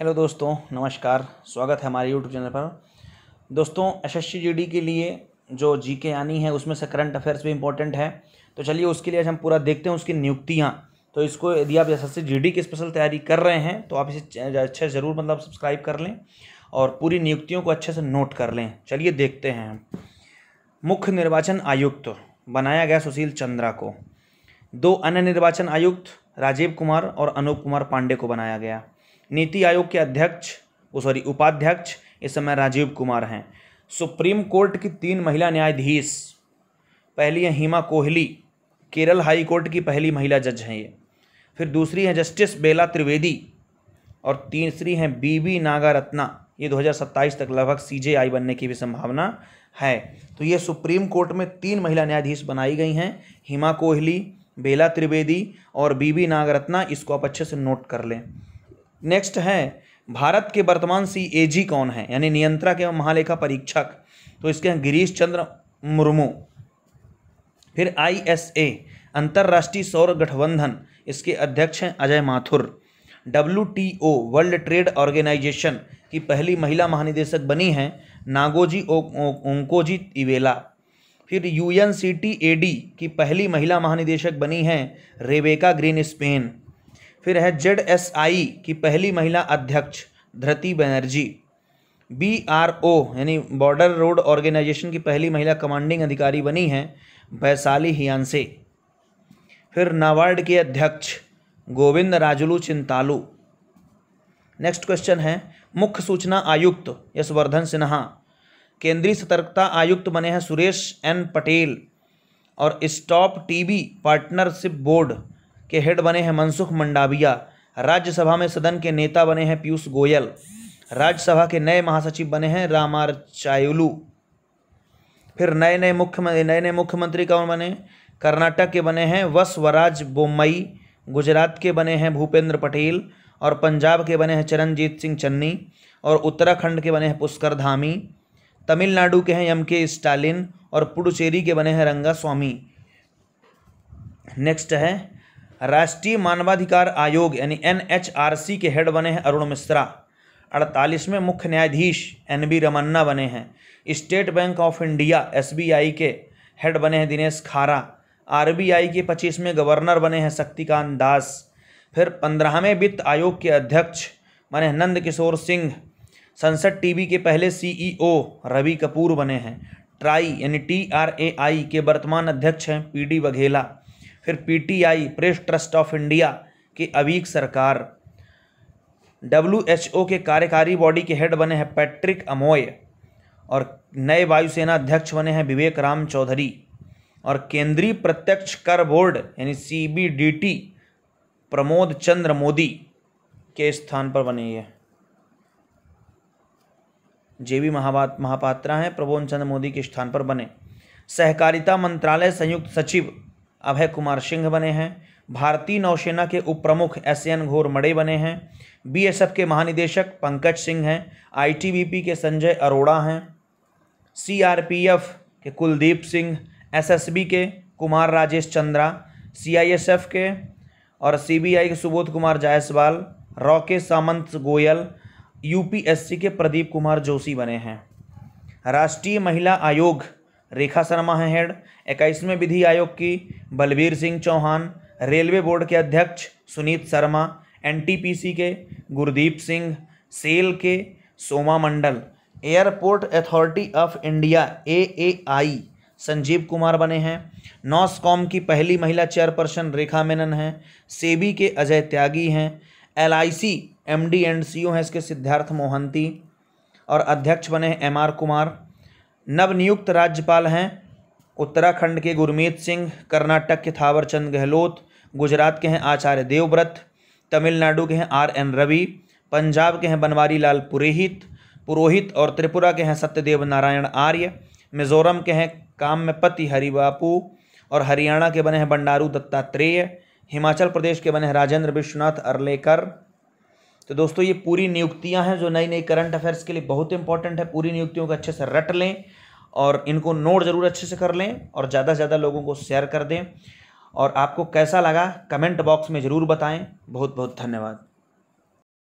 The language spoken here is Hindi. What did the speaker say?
हेलो दोस्तों नमस्कार स्वागत है हमारे यूट्यूब चैनल पर दोस्तों एस एस के लिए जो जीके आनी है उसमें से करंट अफेयर्स भी इंपॉर्टेंट है तो चलिए उसके लिए आज हम पूरा देखते हैं उसकी नियुक्तियाँ तो इसको यदि आप एस एस जी की स्पेशल तैयारी कर रहे हैं तो आप इसे अच्छे ज़रूर मतलब सब्सक्राइब कर लें और पूरी नियुक्तियों को अच्छे से नोट कर लें चलिए देखते हैं मुख्य निर्वाचन आयुक्त बनाया गया सुशील चंद्रा को दो अन्य निर्वाचन आयुक्त राजीव कुमार और अनूप कुमार पांडे को बनाया गया नीति आयोग के अध्यक्ष वो सॉरी उपाध्यक्ष इस समय राजीव कुमार हैं सुप्रीम कोर्ट की तीन महिला न्यायाधीश पहली है हीमा कोहली केरल हाई कोर्ट की पहली महिला जज हैं ये फिर दूसरी हैं जस्टिस बेला त्रिवेदी और तीसरी हैं बीबी नागारत्ना ये 2027 तक लगभग सीजेआई बनने की भी संभावना है तो ये सुप्रीम कोर्ट में तीन महिला न्यायाधीश बनाई गई हैं हिमा कोहली बेला त्रिवेदी और बीबी नागरत्ना इसको आप अच्छे से नोट कर लें नेक्स्ट हैं भारत के वर्तमान सीएजी कौन है यानी नियंत्रक एवं महालेखा परीक्षक तो इसके हैं गिरीश चंद्र मुर्मू फिर आईएसए अंतर्राष्ट्रीय सौर गठबंधन इसके अध्यक्ष हैं Ajay Mathur W world trade organization की पहली महिला महानिदेशक बनी हैं नागोजी ओंकोजी इवेला फिर U N C T A D की पहली महिला महानिदेशक बनी हैं रेबेका ग्रीन स्पेन फिर है जेड एस आई की पहली महिला अध्यक्ष Dhriti Banerjee B R O यानी बॉर्डर रोड ऑर्गेनाइजेशन की पहली महिला कमांडिंग अधिकारी बनी हैं वैशाली हियांसे फिर नावार्ड के अध्यक्ष गोविंद राजलू चिंतालू नेक्स्ट क्वेश्चन है मुख्य सूचना आयुक्त यशवर्धन सिन्हा केंद्रीय सतर्कता आयुक्त बने हैं सुरेश एन पटेल और स्टॉप टीबी पार्टनरशिप बोर्ड के हेड बने हैं मनसुख मंडाविया राज्यसभा में सदन के नेता बने हैं पीयूष गोयल राज्यसभा के नए महासचिव बने हैं चायलू फिर नए नए मुख्यमंत्री नए नए मुख्यमंत्री कौन बने कर्नाटक के बने हैं वसवराज बोम्बई गुजरात के बने हैं भूपेंद्र पटेल और पंजाब के बने हैं चरणजीत सिंह चन्नी और उत्तराखंड के बने हैं पुष्कर धामी तमिलनाडु के हैं एम के स्टालिन और पुडुचेरी के बने हैं रंगा स्वामी नेक्स्ट है राष्ट्रीय मानवाधिकार आयोग यानी एन के हेड बने हैं अरुण मिश्रा अड़तालीसवें मुख्य न्यायाधीश एन बी रमन्ना बने हैं State Bank of India S के हेड बने हैं दिनेश खारा आई के पच्चीसवें गवर्नर बने हैं शक्तिकांत दास फिर पंद्रहवें वित्त आयोग के अध्यक्ष बने नंद किशोर सिंह संसद टीवी के पहले सीईओ रवि कपूर बने हैं ट्राई यानी टी आर ए आई के वर्तमान अध्यक्ष हैं पी डी बघेला फिर PTI press trust of India की अवीक सरकार डब्ल्यूएचओ के कार्यकारी बॉडी के हेड बने हैं पैट्रिक अमोय और नए वायुसेना अध्यक्ष बने हैं विवेक राम चौधरी और केंद्रीय प्रत्यक्ष कर बोर्ड यानी सी प्रमोद चंद्र मोदी के स्थान पर बने ये जेबी महापात महापात्रा हैं प्रबोध चंद्र मोदी के स्थान पर बने सहकारिता मंत्रालय संयुक्त सचिव अभय कुमार सिंह बने हैं भारतीय नौसेना के उप प्रमुख एस एन घोरमड़े बने हैं बीएसएफ के महानिदेशक पंकज सिंह हैं आईटीबीपी के संजय अरोड़ा हैं सीआरपीएफ के कुलदीप सिंह एसएसबी के कुमार राजेश चंद्रा सीआईएसएफ के और सीबीआई के सुबोध कुमार जायसवाल रॉके सामंत गोयल यूपीएससी के प्रदीप कुमार जोशी बने हैं राष्ट्रीय महिला आयोग रेखा शर्मा हैं हेड इक्कीसवें विधि आयोग की बलबीर सिंह चौहान रेलवे बोर्ड के अध्यक्ष सुनीत शर्मा एनटीपीसी के गुरदीप सिंह सेल के Soma Mondal airport authority of India AAI Sanjeev Kumar बने हैं नॉसकॉम की पहली महिला चेयरपर्सन रेखा मेनन हैं सेबी के अजय त्यागी हैं L I C M D and C O हैं इसके सिद्धार्थ मोहंती और अध्यक्ष बने हैं एम आर कुमार नवनियुक्त राज्यपाल हैं उत्तराखंड के गुरमीत सिंह कर्नाटक के थावरचंद गहलोत गुजरात के हैं आचार्य देवव्रत तमिलनाडु के हैं आर एन रवि पंजाब के हैं बनवारी लाल पुरोहित पुरोहित और त्रिपुरा के हैं सत्यदेव नारायण आर्य मिजोरम के हैं काम्यपति हरिबापू और हरियाणा के बने हैं बंडारू दत्तात्रेय हिमाचल प्रदेश के बने हैं राजेंद्र विश्वनाथ अरलेकर तो दोस्तों ये पूरी नियुक्तियां हैं जो नई नई करंट अफेयर्स के लिए बहुत इंपॉर्टेंट है पूरी नियुक्तियों को अच्छे से रट लें और इनको नोट ज़रूर अच्छे से कर लें और ज़्यादा से ज़्यादा लोगों को शेयर कर दें और आपको कैसा लगा कमेंट बॉक्स में ज़रूर बताएं बहुत बहुत धन्यवाद